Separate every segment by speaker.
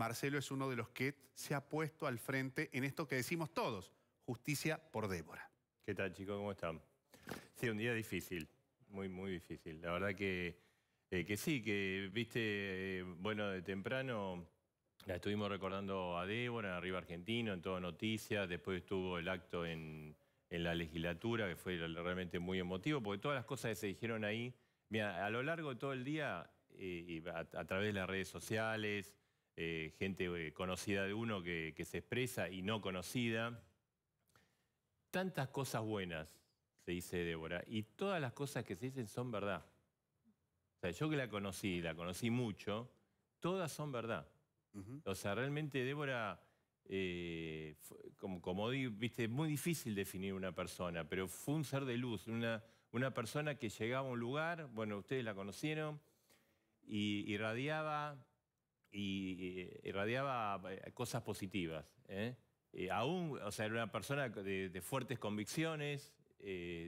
Speaker 1: Marcelo es uno de los que se ha puesto al frente en esto que decimos todos, justicia por Débora.
Speaker 2: ¿Qué tal chicos? ¿Cómo están? Sí, un día difícil, muy, muy difícil. La verdad que, eh, que sí, que viste, eh, bueno, de temprano la estuvimos recordando a Débora, en arriba argentino, en toda noticias, después estuvo el acto en, en la legislatura, que fue realmente muy emotivo, porque todas las cosas que se dijeron ahí, mira, a lo largo de todo el día, eh, a, través de las redes sociales, eh, gente eh, conocida de uno que, se expresa y no conocida. Tantas cosas buenas, se dice Débora, y todas las cosas que se dicen son verdad. O sea, yo que la conocí, la conocí mucho, todas son verdad. O sea, realmente Débora... Eh, como, como viste, muy difícil definir una persona, pero fue un ser de luz, una, una persona que llegaba a un lugar, bueno, ustedes la conocieron, y irradiaba y irradiaba eh, cosas positivas. ¿eh? Eh, aún, o sea, era una persona de, fuertes convicciones,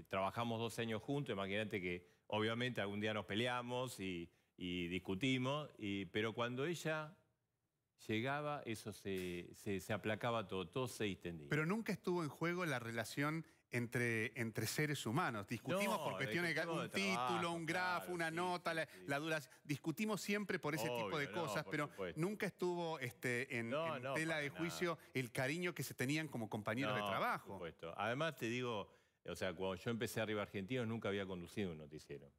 Speaker 2: trabajamos dos años juntos, imagínate que obviamente algún día nos peleamos y, discutimos, pero cuando ella llegaba, eso se, se, aplacaba todo, todo se distendía.
Speaker 1: Pero nunca estuvo en juego la relación entre, seres humanos. Discutimos por cuestiones de un título, un grafo, una nota, la, duración. Discutimos siempre por ese tipo de cosas, pero nunca estuvo este, en, tela de juicio el cariño que se tenían como compañeros de trabajo. Por supuesto.
Speaker 2: Además, te digo, o sea, cuando yo empecé arriba Argentinos nunca había conducido un noticiero.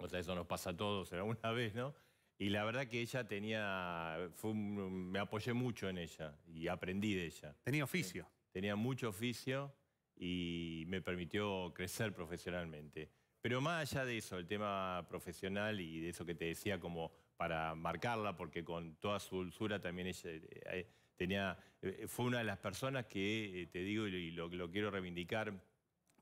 Speaker 2: O sea, eso nos pasa a todos alguna vez, ¿no? Y la verdad que ella tenía, me apoyé mucho en ella y aprendí de ella. Tenía oficio. Tenía mucho oficio y me permitió crecer profesionalmente. Pero más allá de eso, el tema profesional y de eso que te decía como para marcarla, porque con toda su dulzura también ella eh, tenía, eh, fue una de las personas que, eh, te digo y lo, quiero reivindicar,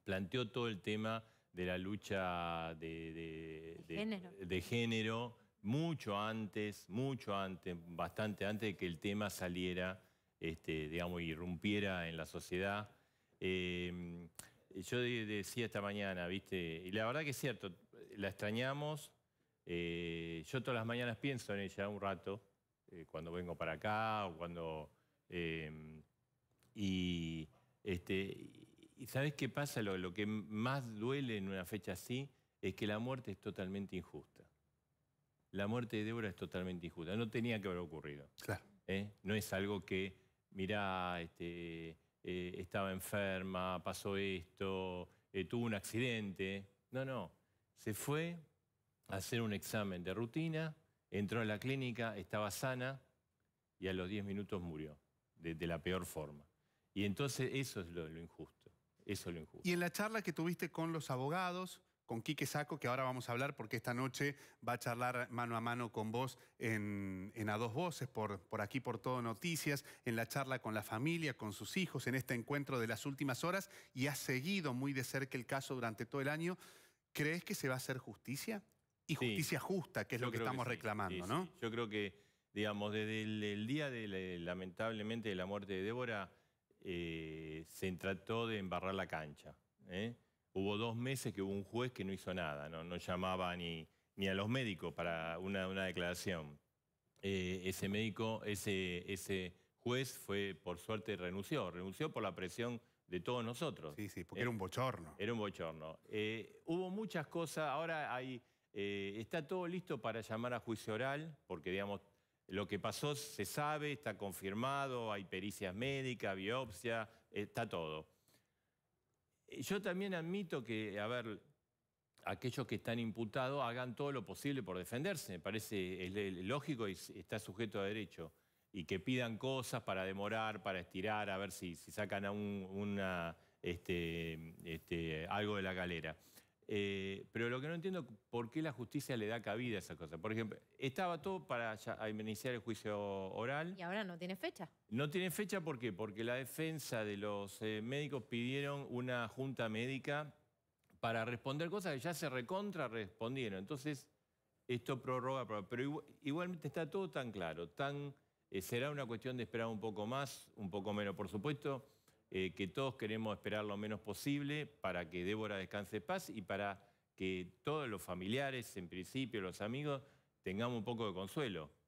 Speaker 2: planteó todo el tema de la lucha de, género. mucho antes, mucho antes, bastante antes de que el tema saliera, este, digamos, irrumpiera en la sociedad. Em, yo decía esta mañana, ¿viste? Y la verdad que es cierto, la extrañamos. Eh, yo todas las mañanas pienso en ella un rato, eh, cuando vengo para acá o cuando. Em, y. Este, ¿Y sabes qué pasa? Lo, que más duele en una fecha así es que la muerte es totalmente injusta. La muerte de Débora es totalmente injusta. No tenía que haber ocurrido. Claro. ¿Eh? No es algo que, mirá, este, eh, estaba enferma, pasó esto, eh, tuvo un accidente. No, no. Se fue a hacer un examen de rutina, entró a la clínica, estaba sana y a los 10 minutos murió, de, la peor forma. Y entonces eso es lo, lo injusto. Eso es lo injusto.
Speaker 1: Y en la charla que tuviste con los abogados, con Quique Saco, que ahora vamos a hablar porque esta noche va a charlar mano a mano con vos en, A Dos Voces, por, aquí, por Todo Noticias, en la charla con la familia, con sus hijos, en este encuentro de las últimas horas y ha seguido muy de cerca el caso durante todo el año. ¿Crees que se va a hacer justicia? Y justicia justa, que es lo que estamos reclamando, ¿no?
Speaker 2: Yo creo que, digamos, desde el, día de, lamentablemente de la muerte de Débora, eh, se trató de embarrar la cancha. ¿eh? hubo dos meses que hubo un juez que no hizo nada, no, llamaba ni, ni a los médicos para una, declaración. Eh, ese médico, ese, ese juez fue, por suerte, renunció, renunció por la presión de todos nosotros. Sí, sí, porque era un eh, bochorno. Era un bochorno. Eh, hubo muchas cosas, ahora hay, está todo listo para llamar a juicio oral, porque digamos, lo que pasó se sabe, está confirmado, hay pericias médicas, biopsia, está todo. Yo también admito que, a ver, aquellos que están imputados hagan todo lo posible por defenderse, me parece lógico y está sujeto a derecho, y que pidan cosas para demorar, para estirar, a ver si, sacan a este, este, algo de la galera. Eh, pero lo que no entiendo es por qué la justicia le da cabida a esas cosas. Por ejemplo, estaba todo para iniciar el juicio oral.
Speaker 1: Y ahora no tiene fecha.
Speaker 2: No tiene fecha, ¿por qué? Porque la defensa de los eh, médicos pidieron una junta médica para responder cosas que ya se recontra respondieron. Entonces, esto prorroga, pero igualmente está todo tan claro, eh, será una cuestión de esperar un poco más, un poco menos, por supuesto. Eh, que todos queremos esperar lo menos posible para que Débora descanse en paz y para que todos los familiares, en principio los amigos, tengamos un poco de consuelo.